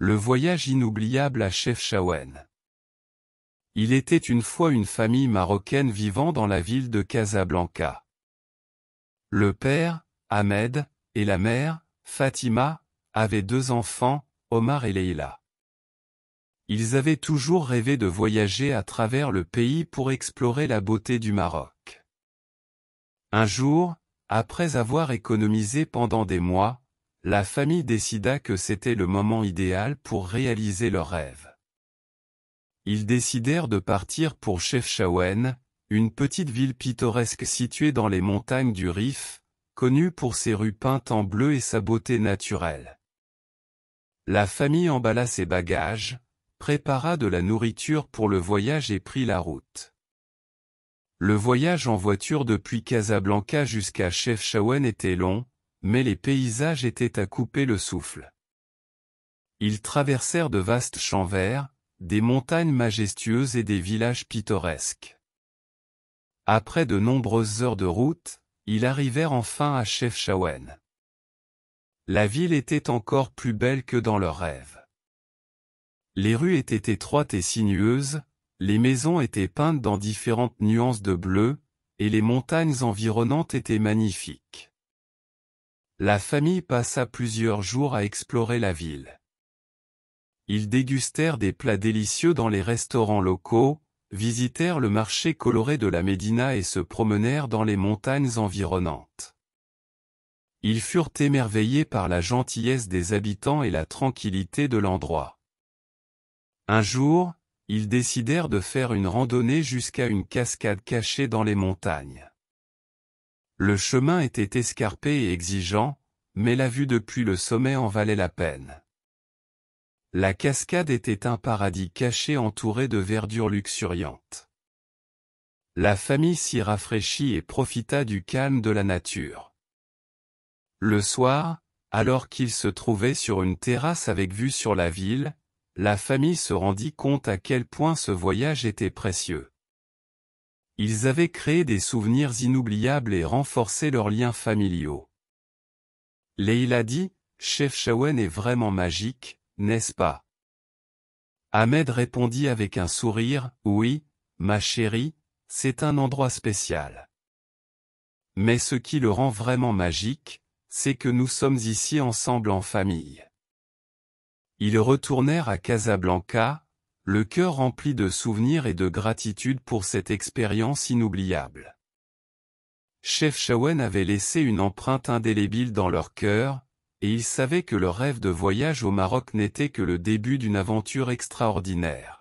Le voyage inoubliable à Chefchaouen. Il était une fois une famille marocaine vivant dans la ville de Casablanca. Le père, Ahmed, et la mère, Fatima, avaient deux enfants, Omar et Leila. Ils avaient toujours rêvé de voyager à travers le pays pour explorer la beauté du Maroc. Un jour, après avoir économisé pendant des mois, la famille décida que c'était le moment idéal pour réaliser leur rêve. Ils décidèrent de partir pour Chefchaouen, une petite ville pittoresque située dans les montagnes du Rif, connue pour ses rues peintes en bleu et sa beauté naturelle. La famille emballa ses bagages, prépara de la nourriture pour le voyage et prit la route. Le voyage en voiture depuis Casablanca jusqu'à Chefchaouen était long, mais les paysages étaient à couper le souffle. Ils traversèrent de vastes champs verts, des montagnes majestueuses et des villages pittoresques. Après de nombreuses heures de route, ils arrivèrent enfin à Chefchaouen. La ville était encore plus belle que dans leurs rêves. Les rues étaient étroites et sinueuses, les maisons étaient peintes dans différentes nuances de bleu, et les montagnes environnantes étaient magnifiques. La famille passa plusieurs jours à explorer la ville. Ils dégustèrent des plats délicieux dans les restaurants locaux, visitèrent le marché coloré de la Médina et se promenèrent dans les montagnes environnantes. Ils furent émerveillés par la gentillesse des habitants et la tranquillité de l'endroit. Un jour, ils décidèrent de faire une randonnée jusqu'à une cascade cachée dans les montagnes. Le chemin était escarpé et exigeant, mais la vue depuis le sommet en valait la peine. La cascade était un paradis caché entouré de verdure luxuriante. La famille s'y rafraîchit et profita du calme de la nature. Le soir, alors qu'ils se trouvaient sur une terrasse avec vue sur la ville, la famille se rendit compte à quel point ce voyage était précieux. Ils avaient créé des souvenirs inoubliables et renforcé leurs liens familiaux. Leila dit, Chef Shawen est vraiment magique, n'est-ce pas Ahmed répondit avec un sourire, oui, ma chérie, c'est un endroit spécial. Mais ce qui le rend vraiment magique, c'est que nous sommes ici ensemble en famille. Ils retournèrent à Casablanca, le cœur rempli de souvenirs et de gratitude pour cette expérience inoubliable. Chef Shawen avait laissé une empreinte indélébile dans leur cœur, et ils savaient que leur rêve de voyage au Maroc n'était que le début d'une aventure extraordinaire.